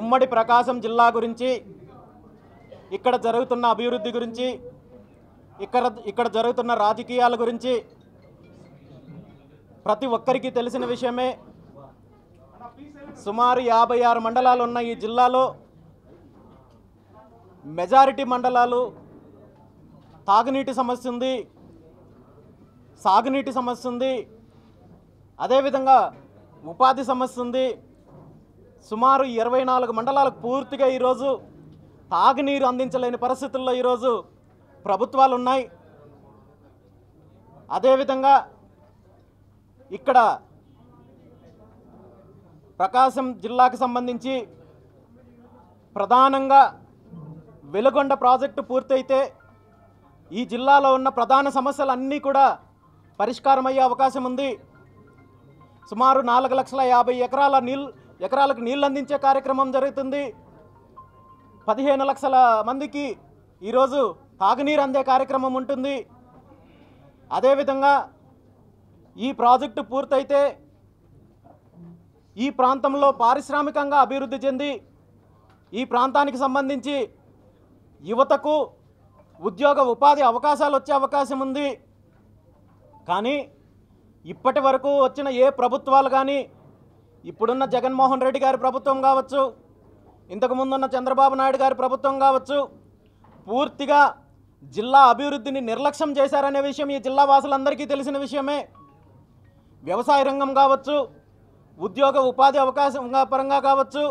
ఉమ్మడి ప్రకాశం జిల్లా గురించి ఇక్కడ జరుగుతున్న అభివృద్ధి గురించి ఇక్కడ ఇక్కడ జరుగుతున్న రాజకీయాల గురించి ప్రతి ఒక్కరికి తెలిసిన విషయమే సుమారు యాభై ఆరు మండలాలు ఉన్న ఈ జిల్లాలో మెజారిటీ మండలాలు తాగునీటి సమస్య ఉంది సాగునీటి సమస్య ఉంది అదేవిధంగా ఉపాధి సమస్య ఉంది సుమారు ఇరవై నాలుగు మండలాలకు పూర్తిగా ఈరోజు తాగునీరు అందించలేని పరిస్థితుల్లో ఈరోజు ప్రభుత్వాలు ఉన్నాయి అదేవిధంగా ఇక్కడ ప్రకాశం జిల్లాకు సంబంధించి ప్రధానంగా వెలుగొండ ప్రాజెక్టు పూర్తయితే ఈ జిల్లాలో ఉన్న ప్రధాన సమస్యలు అన్నీ కూడా పరిష్కారమయ్యే అవకాశం ఉంది సుమారు నాలుగు లక్షల యాభై ఎకరాల నీళ్ళు ఎకరాలకు నీళ్ళు అందించే కార్యక్రమం జరుగుతుంది పదిహేను లక్షల మందికి ఈరోజు తాగునీరు అందే కార్యక్రమం ఉంటుంది అదేవిధంగా ఈ ప్రాజెక్టు పూర్తయితే ఈ ప్రాంతంలో పారిశ్రామికంగా అభివృద్ధి చెంది ఈ ప్రాంతానికి సంబంధించి యువతకు ఉద్యోగ ఉపాధి అవకాశాలు వచ్చే అవకాశం ఉంది కానీ ఇప్పటి వరకు వచ్చిన ఏ ప్రభుత్వాలు కానీ ఇప్పుడున్న జగన్మోహన్ రెడ్డి గారి ప్రభుత్వం కావచ్చు ఇంతకుముందున్న చంద్రబాబు నాయుడు గారి ప్రభుత్వం కావచ్చు పూర్తిగా జిల్లా అభివృద్ధిని నిర్లక్ష్యం చేశారనే విషయం ఈ జిల్లా వాసులందరికీ తెలిసిన విషయమే వ్యవసాయ రంగం కావచ్చు ఉద్యోగ ఉపాధి అవకాశం పరంగా కావచ్చు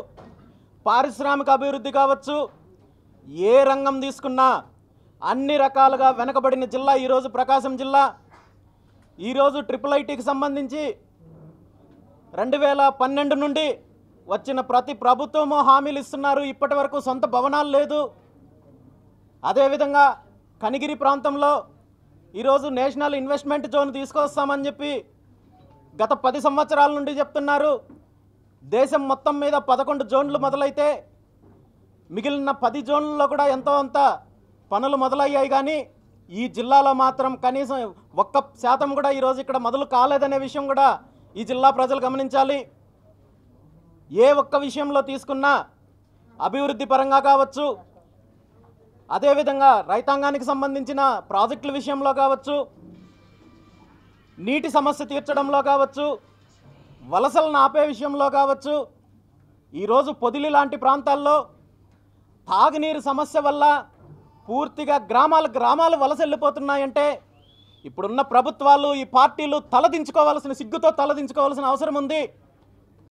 పారిశ్రామిక అభివృద్ధి కావచ్చు ఏ రంగం తీసుకున్నా అన్ని రకాలుగా వెనకబడిన జిల్లా ఈరోజు ప్రకాశం జిల్లా ఈరోజు ట్రిపుల్ ఐటీకి సంబంధించి రెండు వేల పన్నెండు నుండి వచ్చిన ప్రతి ప్రభుత్వము హామీలు ఇస్తున్నారు ఇప్పటి వరకు సొంత భవనాలు లేదు అదేవిధంగా కనిగిరి ప్రాంతంలో ఈరోజు నేషనల్ ఇన్వెస్ట్మెంట్ జోన్ తీసుకొస్తామని చెప్పి గత పది సంవత్సరాల నుండి చెప్తున్నారు దేశం మొత్తం మీద పదకొండు జోన్లు మొదలైతే మిగిలిన పది జోన్లలో కూడా ఎంతో అంత పనులు మొదలయ్యాయి కానీ ఈ జిల్లాలో మాత్రం కనీసం ఒక్క శాతం కూడా ఈరోజు ఇక్కడ మొదలు కాలేదనే విషయం కూడా ఈ జిల్లా ప్రజలు గమనించాలి ఏ ఒక్క విషయంలో తీసుకున్నా అభివృద్ధి పరంగా కావచ్చు అదేవిధంగా రైతాంగానికి సంబంధించిన ప్రాజెక్టుల విషయంలో కావచ్చు నీటి సమస్య తీర్చడంలో కావచ్చు వలసలను ఆపే విషయంలో కావచ్చు ఈరోజు పొదిలి లాంటి ప్రాంతాల్లో తాగునీరు సమస్య వల్ల పూర్తిగా గ్రామాలు గ్రామాలు వలస వెళ్ళిపోతున్నాయంటే ఇప్పుడున్న ప్రభుత్వాలు ఈ పార్టీలు తలదించుకోవాల్సిన సిగ్గుతో తలదించుకోవాల్సిన అవసరం ఉంది